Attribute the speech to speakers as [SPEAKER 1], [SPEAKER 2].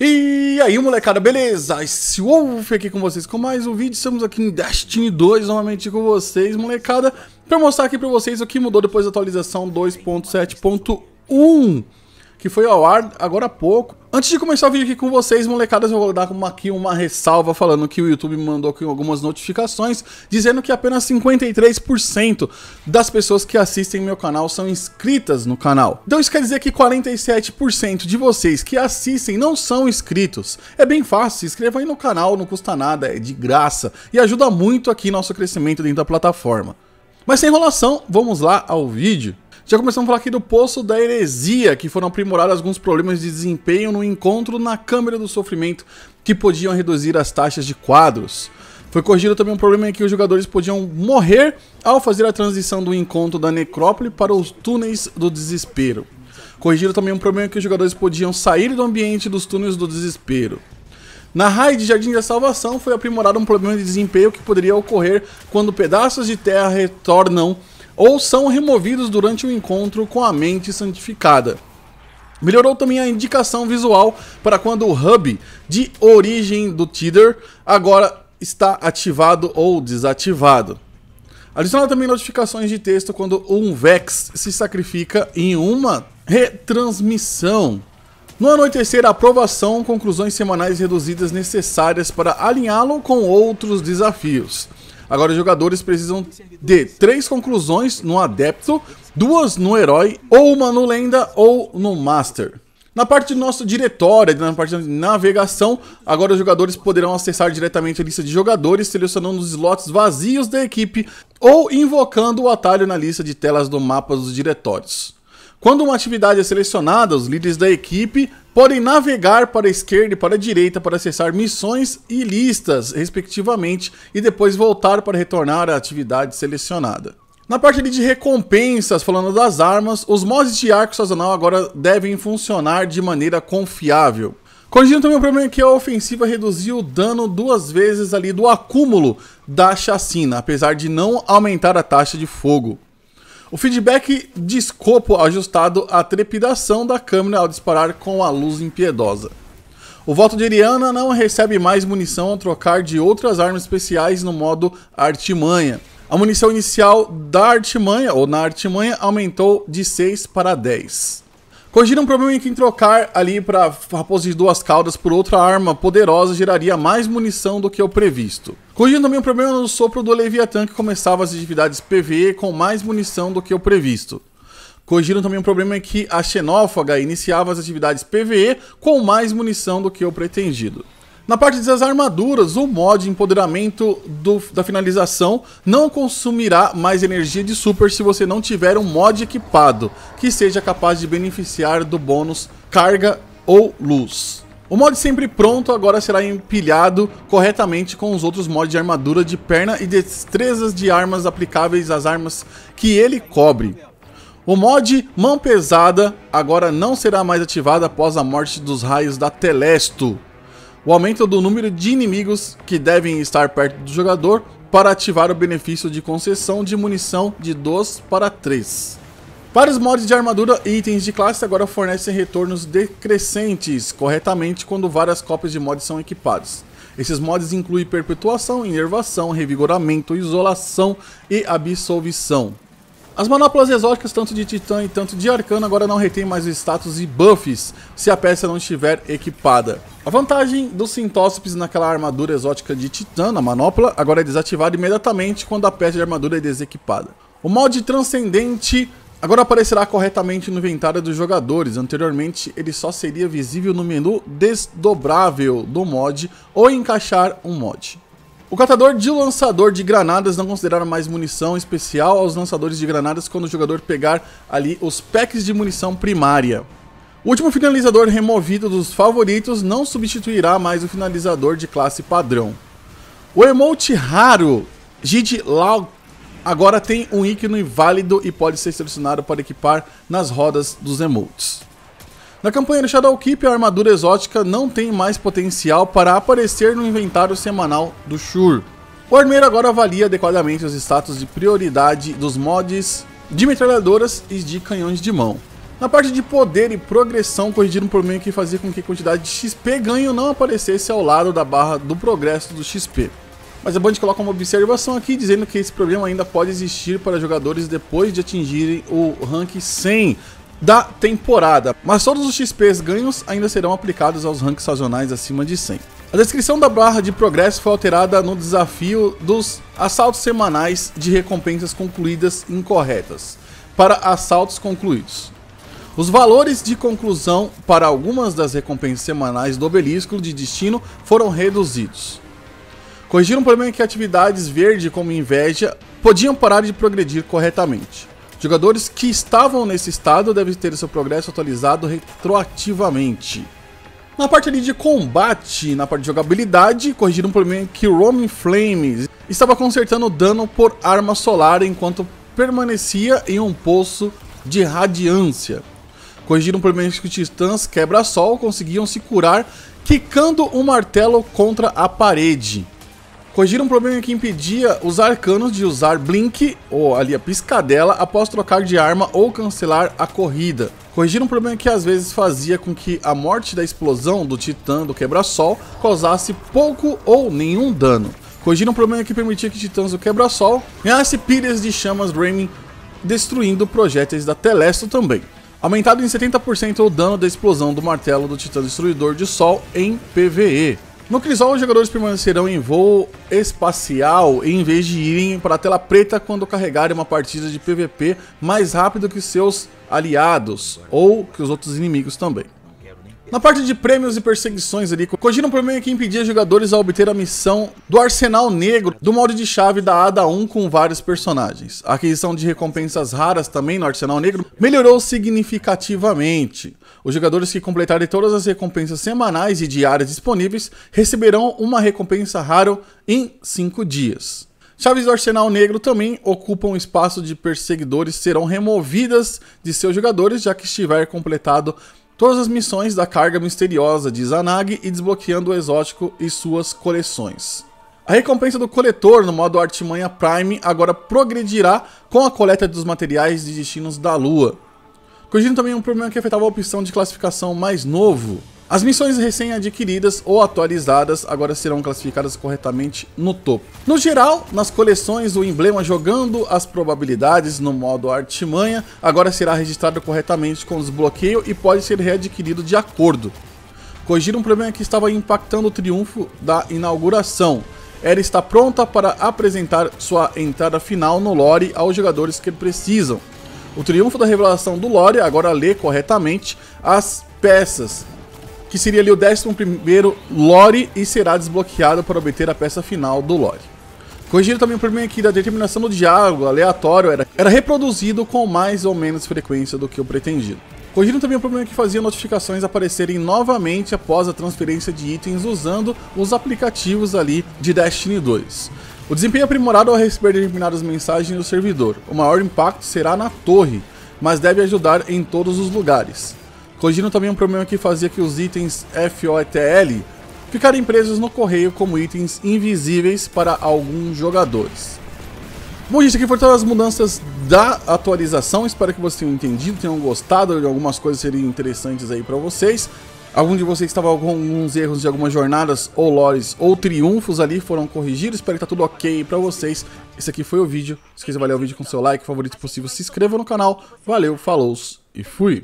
[SPEAKER 1] E aí, molecada, beleza? Esse Wolf aqui com vocês com mais um vídeo. Estamos aqui em Destiny 2 novamente com vocês, molecada, para mostrar aqui para vocês o que mudou depois da atualização 2.7.1 que foi ao ar agora há pouco. Antes de começar o vídeo aqui com vocês, molecadas, eu vou dar aqui uma ressalva falando que o YouTube mandou aqui algumas notificações dizendo que apenas 53% das pessoas que assistem meu canal são inscritas no canal. Então isso quer dizer que 47% de vocês que assistem não são inscritos. É bem fácil, se inscreva aí no canal, não custa nada, é de graça e ajuda muito aqui nosso crescimento dentro da plataforma. Mas sem enrolação, vamos lá ao vídeo. Já começamos a falar aqui do Poço da Heresia, que foram aprimorados alguns problemas de desempenho no encontro na Câmara do Sofrimento, que podiam reduzir as taxas de quadros. Foi corrigido também um problema em que os jogadores podiam morrer ao fazer a transição do encontro da necrópole para os túneis do desespero. Corrigiram também um problema em que os jogadores podiam sair do ambiente dos túneis do desespero. Na raid Jardim da Salvação foi aprimorado um problema de desempenho que poderia ocorrer quando pedaços de terra retornam ou são removidos durante o encontro com a mente santificada. Melhorou também a indicação visual para quando o hub de origem do Tether agora está ativado ou desativado. Adicionou também notificações de texto quando um Vex se sacrifica em uma retransmissão. No anoitecer, aprovação, conclusões semanais reduzidas necessárias para alinhá-lo com outros desafios. Agora os jogadores precisam de três conclusões no adepto, duas no herói, ou uma no lenda ou no master. Na parte do nosso diretório, na parte de navegação, agora os jogadores poderão acessar diretamente a lista de jogadores, selecionando os slots vazios da equipe ou invocando o atalho na lista de telas do mapa dos diretórios. Quando uma atividade é selecionada, os líderes da equipe podem navegar para a esquerda e para a direita para acessar missões e listas, respectivamente, e depois voltar para retornar à atividade selecionada. Na parte de recompensas, falando das armas, os mods de arco sazonal agora devem funcionar de maneira confiável. Corrigindo também o problema que a ofensiva reduziu o dano duas vezes ali do acúmulo da chacina, apesar de não aumentar a taxa de fogo. O feedback de escopo ajustado à trepidação da câmera ao disparar com a luz impiedosa. O voto de Eriana não recebe mais munição ao trocar de outras armas especiais no modo artimanha. A munição inicial da artimanha, ou na artimanha, aumentou de 6 para 10. Corrigir um problema em que trocar ali para raposa de duas caudas por outra arma poderosa geraria mais munição do que o previsto. Corrigiu também um problema no sopro do Leviathan que começava as atividades PVE com mais munição do que o previsto. Corrigiram também um problema em é que a Xenófaga iniciava as atividades PVE com mais munição do que o pretendido. Na parte das armaduras, o mod Empoderamento do, da Finalização não consumirá mais energia de super se você não tiver um mod equipado que seja capaz de beneficiar do bônus Carga ou Luz. O mod sempre pronto agora será empilhado corretamente com os outros mods de armadura de perna e destrezas de armas aplicáveis às armas que ele cobre. O mod Mão Pesada agora não será mais ativado após a morte dos raios da Telesto. O aumento do número de inimigos que devem estar perto do jogador para ativar o benefício de concessão de munição de 2 para 3. Vários mods de armadura e itens de classe agora fornecem retornos decrescentes corretamente quando várias cópias de mods são equipadas. Esses mods incluem perpetuação, inervação, revigoramento, isolação e absolvição. As manoplas exóticas, tanto de titã e tanto de arcano, agora não retêm mais o status e buffs se a peça não estiver equipada. A vantagem dos sintócipes naquela armadura exótica de titã, na manopla, agora é desativada imediatamente quando a peça de armadura é desequipada. O mod transcendente Agora aparecerá corretamente no inventário dos jogadores, anteriormente ele só seria visível no menu desdobrável do mod ou encaixar um mod. O catador de lançador de granadas não considerará mais munição especial aos lançadores de granadas quando o jogador pegar ali os packs de munição primária. O último finalizador removido dos favoritos não substituirá mais o finalizador de classe padrão. O emote raro Gid Laut Agora tem um ícone válido e pode ser selecionado para equipar nas rodas dos emotes. Na campanha do Shadow Keep, a armadura exótica não tem mais potencial para aparecer no inventário semanal do Shur. O armeiro agora avalia adequadamente os status de prioridade dos mods de metralhadoras e de canhões de mão. Na parte de poder e progressão, corrigiram um problema que fazia com que a quantidade de XP ganho não aparecesse ao lado da barra do progresso do XP. Mas é a Band coloca uma observação aqui dizendo que esse problema ainda pode existir para jogadores depois de atingirem o rank 100 da temporada, mas todos os XPs ganhos ainda serão aplicados aos ranks sazonais acima de 100. A descrição da barra de progresso foi alterada no desafio dos assaltos semanais de recompensas concluídas incorretas para assaltos concluídos. Os valores de conclusão para algumas das recompensas semanais do obelisco de destino foram reduzidos. Corrigir um problema que atividades verde como inveja podiam parar de progredir corretamente. Jogadores que estavam nesse estado devem ter seu progresso atualizado retroativamente. Na parte ali de combate, na parte de jogabilidade, corrigir um problema que Roman Flames estava consertando dano por arma solar enquanto permanecia em um poço de radiância. Corrigir um problema em que titãs quebra-sol conseguiam se curar quicando um martelo contra a parede. Corrigiram um problema que impedia os arcanos de usar Blink, ou ali a piscadela, após trocar de arma ou cancelar a corrida. Corrigiram um problema que às vezes fazia com que a morte da explosão do Titã do Quebra-Sol causasse pouco ou nenhum dano. Corrigiram um problema que permitia que Titãs do Quebra-Sol ganhasse pilhas de chamas Raining, destruindo projéteis da Telesto também. Aumentado em 70% o dano da explosão do martelo do Titã Destruidor de Sol em PvE. No Crisol, os jogadores permanecerão em voo espacial em vez de irem para a tela preta quando carregarem uma partida de PVP mais rápido que seus aliados ou que os outros inimigos também. Na parte de prêmios e perseguições ali, Kojiro é um problema que impedia jogadores a obter a missão do Arsenal Negro do molde de chave da ADA 1 com vários personagens. A aquisição de recompensas raras também no Arsenal Negro melhorou significativamente. Os jogadores que completarem todas as recompensas semanais e diárias disponíveis receberão uma recompensa rara em 5 dias. Chaves do Arsenal Negro também ocupam espaço de perseguidores serão removidas de seus jogadores, já que estiver completado todas as missões da carga misteriosa de Zanagi e desbloqueando o exótico e suas coleções. A recompensa do coletor no modo Artimanha Prime agora progredirá com a coleta dos materiais de destinos da Lua. Corrigindo também um problema que afetava a opção de classificação mais novo, as missões recém-adquiridas ou atualizadas agora serão classificadas corretamente no topo. No geral, nas coleções, o emblema jogando as probabilidades no modo artimanha agora será registrado corretamente com desbloqueio e pode ser readquirido de acordo. Corrigir um problema que estava impactando o triunfo da inauguração. Ela está pronta para apresentar sua entrada final no lore aos jogadores que precisam. O triunfo da revelação do lore agora lê corretamente as peças que seria ali o 11 lore e será desbloqueado para obter a peça final do lore. Corrigiram também o problema que da determinação do diálogo aleatório era, era reproduzido com mais ou menos frequência do que o pretendido. Corrigiram também o problema que fazia notificações aparecerem novamente após a transferência de itens usando os aplicativos ali de Destiny 2. O desempenho aprimorado ao receber determinadas mensagens do servidor. O maior impacto será na torre, mas deve ajudar em todos os lugares. Cogino também é um problema que fazia que os itens FOTL ficarem presos no correio como itens invisíveis para alguns jogadores. Bom, gente, aqui foram todas as mudanças da atualização. Espero que vocês tenham entendido, tenham gostado de algumas coisas seriam interessantes aí para vocês. Algum de vocês estava com alguns erros de algumas jornadas, ou lores, ou triunfos ali foram corrigidos. Espero que tá tudo ok para vocês. Esse aqui foi o vídeo. Se quiser valer o vídeo com seu like, favorito possível, se inscreva no canal. Valeu, falou e fui!